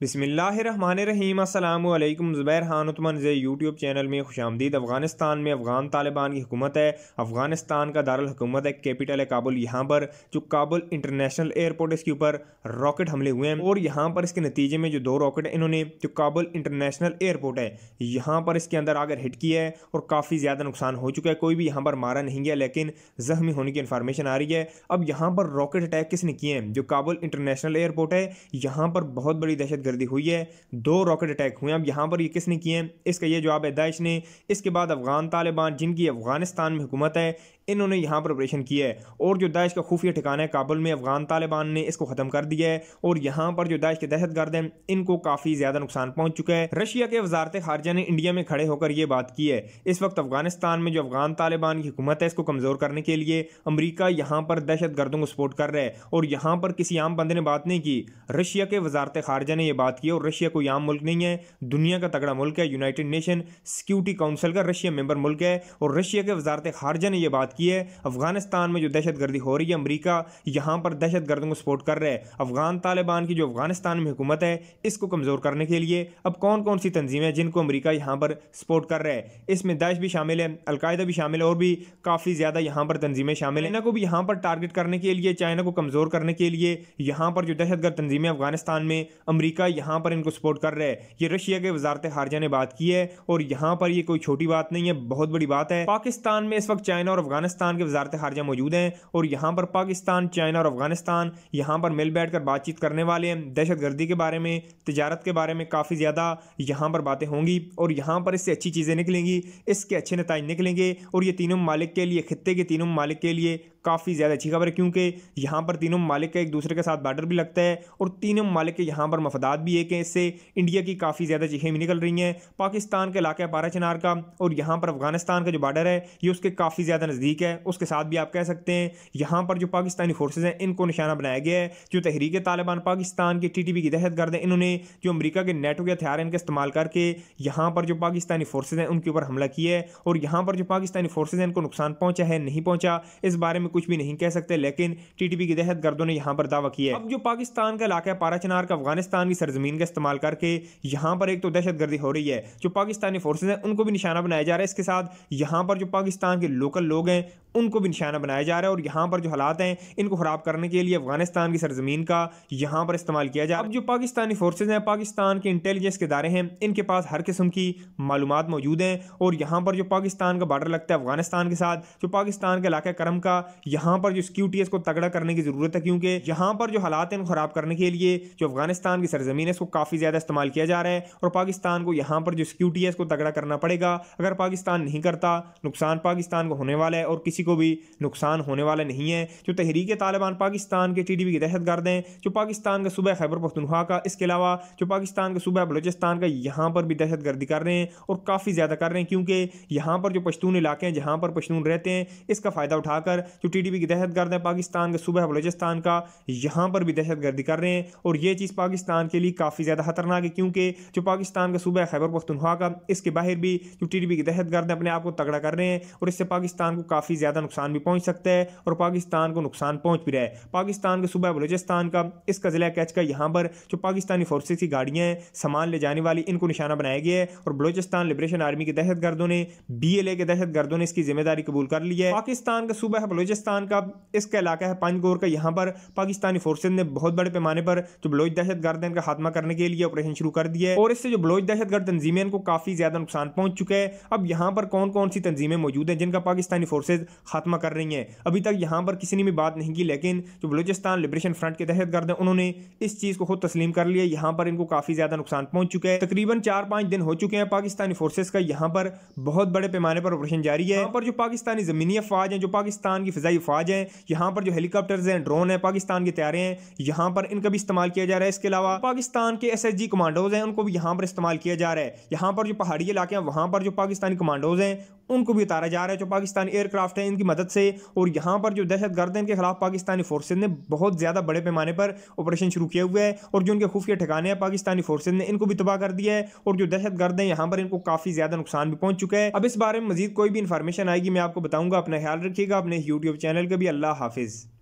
बिसमीम अल्लाम ज़ुबैर खान उत्मन यूट्यूब चैनल में खुश आमदीद अफ़गानिस्तान में अफ़गान तालिबान की हुकूमत है अफ़गानिस्तान का दारकूमत है कैपिटल है काबुल यहाँ पर जो काबुल इंटरनेशनल एयरपोर्ट इसके ऊपर रॉकेट हमले हुए हैं और यहाँ पर इसके नतीजे में जो दो रॉकेट इन्होंने जो काबुल इंटरनेशनल एयरपोर्ट है यहाँ पर इसके अंदर आकर हिट किया है और काफ़ी ज़्यादा नुकसान हो चुका है कोई भी यहाँ पर मारा नहीं गया लेकिन जख्मी होने की इन्फॉर्मेशन आ रही है अब यहाँ पर रॉकेट अटैक किसने किए हैं जो काबुल इंटरनेशनल एयरपोर्ट है यहाँ पर बहुत बड़ी दहशत दहशतगर्दी हुई है दो रॉकेट अटैक हुए अब यहाँ पर ये किसने किए हैं इसका ये जवाब है दाइश ने इसके बाद अफगान तालिबान जिनकी अफगानिस्तान में हुकूमत है इन्होंने यहाँ पर ऑपरेशन किया है और जो दाइश का खुफिया ठिकाना है काबुल में अफगान तालिबान ने इसको ख़त्म कर दिया है और यहाँ पर जो दाइश के दहशत गर्द हैं इनको काफ़ी ज़्यादा नुकसान पहुँच चुका है रशिया के वजारत खारजा ने इंडिया में खड़े होकर ये बात की है इस वक्त अफगानिस्तान में जो अफगान तालिबान की हुकूमत है इसको कमज़ोर करने के लिए अमरीका यहाँ पर दहशत गर्दों को सपोर्ट कर रहा है और यहाँ पर किसी आम बंदे ने बात नहीं की रशिया के वजारत खारजा ने यह बात की और रशिया कोई आम मुल्क नहीं है दुनिया का तगड़ा मुल्क है यूनाइटेड नेशन सिक्योरिटी काउंसिल का रशिया मेंबर मुल्क है और रशिया के वजारत खारजा ने यह बात की है अफगानिस्तान में जो दहशतगर्दी हो रही है अमरीका यहाँ पर दहशतगर्दों को सपोर्ट कर रहा है अफगान तालिबान की जो अफगानिस्तान में हुकूमत है इसको कमज़ोर करने के लिए अब कौन कौन सी तंजीमें जिनको अमरीका यहाँ पर सपोर्ट कर रहा है इसमें दाइश भी शामिल है अलकायदा भी शामिल है और भी काफ़ी ज़्यादा यहाँ पर तंजीमें शामिल हैं चाइना को भी यहाँ पर टारगेट करने के लिए चाइना को कमज़ोर करने के लिए यहाँ पर जो दहशतगर्द तंजीमें अफगानिस्तान में अमरीका अमेरिका यहाँ पर इनको सपोर्ट कर रहा है ये रशिया के वजारत खारजा ने बात की है और यहाँ पर ये कोई छोटी बात नहीं है बहुत बड़ी बात है पाकिस्तान में इस वक्त चाइना और अफगानिस्तान के वजारत खारजा मौजूद हैं और यहाँ पर पाकिस्तान चाइना और अफगानिस्तान यहाँ पर मिल बैठ कर बातचीत करने वाले हैं दहशत गर्दी के बारे में तजारत के बारे में काफ़ी ज़्यादा यहाँ पर बातें होंगी और यहाँ पर इससे अच्छी चीज़ें निकलेंगी इसके अच्छे नतज निकलेंगे और ये तीनों मालिक के लिए खत्े के तीनों मालिक के लिए काफ़ी ज़्यादा अच्छी खबर है क्योंकि यहाँ पर तीनों मालिक का एक दूसरे के साथ बार्डर भी लगता है और तीनों ममालिक के यहाँ पर मफदात भी एक हैं इससे इंडिया की काफ़ी ज़्यादा चीखें भी निकल रही हैं पाकिस्तान का इलाका है पारा चिनार का और यहाँ पर अफगानिस्तान का जो बार्डर है ये उसके काफ़ी ज़्यादा नज़दीक है उसके साथ भी आप कह सकते हैं यहाँ पर जो पाकिस्तानी फोर्सेज हैं इनको निशाना बनाया गया है जो तहरीक तालिबान पाकिस्तान के टी टी पी की दहशत गर्द इन्होंने जो अमरीका के नेटो के हथियार इनका इस्तेमाल करके यहाँ पर जो पाकिस्तानी फोर्सेज हैं उनके ऊपर हमला किया है और यहाँ पर जो पाकिस्तानी फोर्सेज हैं इनको नुकसान पहुँचा है नहीं पहुँचा इस बारे में कुछ भी नहीं कह सकते लेकिन टीटीपी की दहशत गर्दों ने यहाँ पर दावा किया है अब जो पाकिस्तान का इलाका है पारा चिनार का अफगानिस्तान की सरजमीन का इस्तेमाल करके यहाँ पर एक तो दहशत गर्दी हो रही है जो पाकिस्तानी फोर्सेज हैं उनको भी निशाना बनाया जा रहा है इसके साथ यहाँ पर जो पाकिस्तान के लोकल लोग हैं उनको भी निशाना बनाया जा रहा है और यहाँ पर जो हालात हैं इनको ख़राब करने के लिए अफगानिस्तान की सरजमीन का यहाँ पर इस्तेमाल किया जा रहा है जो पाकिस्तानी फोर्सेज हैं पाकिस्तान के इंटेलिजेंस के इदारे हैं इनके पास हर किस्म की मालूम मौजूद हैं और यहाँ पर जो पाकिस्तान का बार्डर लगता है अफगानिस्तान के साथ जो पाकिस्तान के इलाके करम का यहाँ पर जो सिक्योरिटी है इसको तगड़ा करने की ज़रूरत है क्योंकि यहाँ पर जो हालात हैं ख़राब करने के लिए जो अफगानिस्तान की सरजमीन है इसको काफ़ी ज़्यादा इस्तेमाल किया जा रहा है और पाकिस्तान को यहाँ पर जो सिक्योरिटी है इसको तगड़ा करना पड़ेगा अगर पाकिस्तान नहीं करता नुकसान पाकिस्तान को होने वाला है और किसी को भी नुकसान होने वाला नहीं है जो तहरीक तालिबान पाकिस्तान के टी डी पी के दहशत गर्द हैं जो पाकिस्तान का सूबह खैबर पख्तनख्वा का इसके अलावा जो पाकिस्तान का सूबह बलोचिस्तान का यहाँ पर भी दहशत गर्दी कर रहे हैं और काफ़ी ज़्यादा कर रहे हैं क्योंकि यहाँ पर जो पश्तून इलाके हैं जहाँ पर पश्तून रहते हैं इसका फ़ायदा उठाकर जो टी डी पी के दहशत गर्द हैं पाकिस्तान का सूबह बलोचिस्तान का यहाँ पर भी दहशत गर्दी कर रहे हैं और ये चीज़ पाकिस्तान के लिए काफ़ी ज़्यादा खतरनाक है क्योंकि जो पाकिस्तान का सूबह खैबर पख्तनख्वा का इसके बाहर भी जो टी डी पी के दहशत गर्द अपने आप को तगड़ा कर रहे हैं और इससे पाकिस्तान को काफ़ी ज़्यादा ज़्यादा नुकसान भी पहुँच सकता है और पाकिस्तान को नुकसान पहुँच भी रहा है पाकिस्तान के सूबा बलोचिस्तान का इसका ज़िला कैच का यहाँ पर जो पाकिस्तानी फोर्सेज की गाड़ियाँ हैं सामान ले जाने वाली इनको निशाना बनाया गया है और बलोचिस्तान लिबरेशन आर्मी के दहशत गर्दों ने बी एल ए के दहशत गर्दों ने इसकी जिम्मेदारी कबूल कर ली है पाकिस्तान का सूबा है बलोचिस्तान का इसका इलाका है पंजगोर का यहाँ पर पाकिस्तानी फोर्सेज ने बहुत बड़े पैमाने पर जो बलोच दहशतगर्द है इनका खात्मा करने के लिए ऑपरेशन शुरू कर दिया है और इससे जो बलोच दहशतगर्द तंजीमें इनको काफ़ी ज़्यादा नुकसान पहुंच चुका है अब यहाँ पर कौन कौन सी तंजीमें मौजूद हैं जिनका पाकिस्तानी फोर्सेज खात्मा कर रही हैं अभी तक यहाँ पर किसी ने भी बात नहीं की लेकिन जो बलूचिस्तान लिब्रेशन फ्रंट के दहशत गर्द हैं उन्होंने इस चीज़ को खुद तस्लीम कर लिया यहाँ पर इनको काफ़ी ज़्यादा नुकसान पहुँच चुका है तकरीबन चार पाँच दिन हो चुके हैं पाकिस्तानी फोर्सेज का यहाँ पर बहुत बड़े पैमाने पर ऑपरेशन जारी है यहाँ पर जो पाकिस्तानी ज़मीनी अफवाज हैं जो पाकिस्तान की फ़जाई अफवाज हैं यहाँ पर जो हेलीकॉप्टर्स हैं ड्रोन हैं पाकिस्तान के तैयारे हैं यहाँ पर इनका भी इस्तेमाल किया जा रहा है इसके अलावा पाकिस्तान के एस एस जी कमांडोज हैं उनको भी यहाँ पर इस्तेमाल किया जा रहा है यहाँ पर जो पहाड़ी इलाके हैं वहाँ पर जो पाकिस्तानी कमांडोज हैं उनको भी उतारा जा रहा है जो पाकिस्तानी एयरक्राफ्ट हैं हैं इनकी मदद से और यहाँ पर जो दहशत गर्द हैं इनके खिलाफ पाकिस्तानी फोर्सेज ने बहुत ज़्यादा बड़े पैमाने पर ऑपरेशन शुरू किया हुआ है और जो उनके खुफिया ठिकाने हैं पाकिस्तानी फोर्सेज ने इनको भी तबाह कर दिया है और जो दहशत गर्द हैं यहाँ पर इनको काफ़ी ज़्यादा नुकसान भी पहुँच चुका है अब इस बारे में मजीद कोई भी इन्फॉर्मेशन आएगी मैं आपको बताऊँगा अपना ख्याल रखिएगा अपने यूट्यूब चैनल का भी अल्लाह हाफिज़